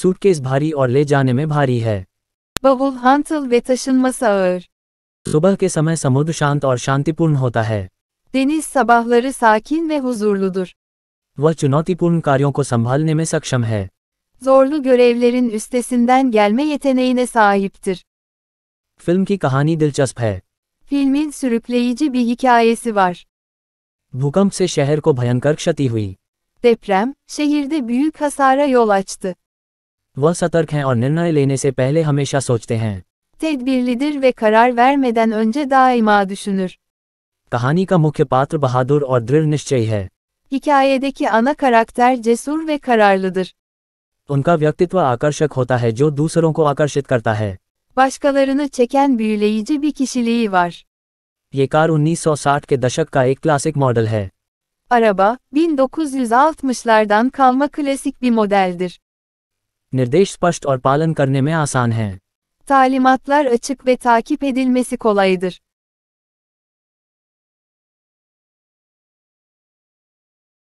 सूटकेस भारी और ले जाने में भारी है बबुल हंतल ve taşınması ağır. सुबह के समय समुद्र शांत और शांतिपूर्ण होता है Deniz sabahları sakin ve huzurludur. वह चुनौतीपूर्ण कार्यों को संभालने में सक्षम है Zorlu görevlerin üstesinden gelme yeteneğine sahiptir. Film की कहानी दिलचस्प है Filmin sürükleyici bir hikayesi var. भूकंप से शहर को भयंकर क्षति हुई Deprem, şehirde büyük hasara yol açtı. Vah सतर्क हैं और निर्णय लेने से पहले हमेशा सोचते हैं. Tedbirlidir ve karar vermeden önce daima düşünür. कहानी का मुख्य पात्र बहादुर और दृढ़ निश्चयी है. Hikayedeki ana karakter cesur ve kararlıdır. उनका व्यक्तित्व आकर्षक होता है जो दूसरों को आकर्षित करता है başkalarını çeken büyüleyici bir kişiliği var. ये कार 1960 के दशक का एक क्लासिक मॉडल है Araba, 1960'lardan kalma klasik bir modeldir. निर्देश स्पष्ट और पालन करने में आसान हैं। Talimatlar açık ve takip edilmesi kolaydır.